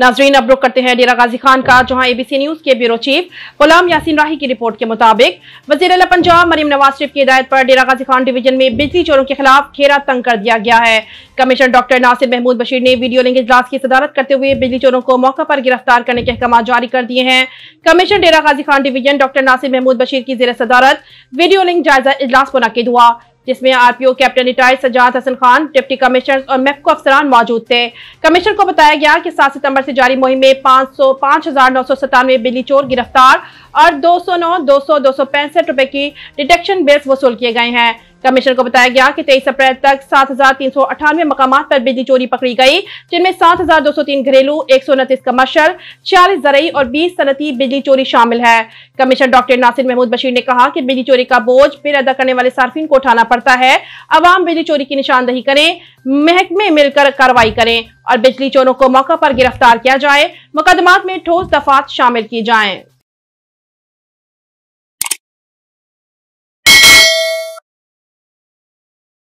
नाजरीन अब रुख करते हैं डेरा गाजी खान का जहां एबीसी न्यूज के ब्यूरो चीफ गुलाम यासिन राही की रिपोर्ट के मुताबिक वजीर अला पंजाब मरीम नवाज शरीफ की हिदायत पर डेरा गाजी खान डिवीजन में बिजली चोरों के खिलाफ घेरा तंग कर दिया गया है कमिश्नर डॉक्टर नासिर महमूद बशीर ने वीडियो लिंक इजलास की सदारत करते हुए बिजली चोरों को मौका पर गिरफ्तार करने के अहकाम जारी कर दिए हैं commissioner Dera Ghazi Khan division doctor Nasir Mahmood Bashir की जेर सदारत वीडियो लिंक जायजा इजलास मुनद हुआ जिसमें RPO captain retired Sajjad Hassan Khan deputy commissioner और मेफको अफसरान मौजूद थे कमिश्नर को बताया गया कि सात सितंबर से जारी मुहिम में पाँच सौ पाँच हजार नौ सौ सतानवे बिजली चोर गिरफ्तार और दो सौ नौ दो सौ दो सौ पैंसठ रुपए की डिटेक्शन बिल्स वसूल किए गए हैं कमिश्नर को बताया गया कि 23 अप्रैल तक सात हजार तीन सौ अठानवे मकाम पर बिजली चोरी पकड़ी गई जिनमें सात हजार दो सौ तीन घरेलू एक सौ उनतीस कमर्शल चालीस जरई और बीस सनती बिजली चोरी शामिल है कमिश्नर डॉक्टर नासिर महमूद बशीर ने कहा कि बिजली चोरी का बोझ बिल अदा करने वाले सार्फिन को उठाना पड़ता है अवाम बिजली चोरी की निशानदही करें महकमे मिलकर कार्रवाई करें और बिजली चोरों को मौका पर गिरफ्तार किया जाए मुकदमात में ठोस दफात शामिल की जाए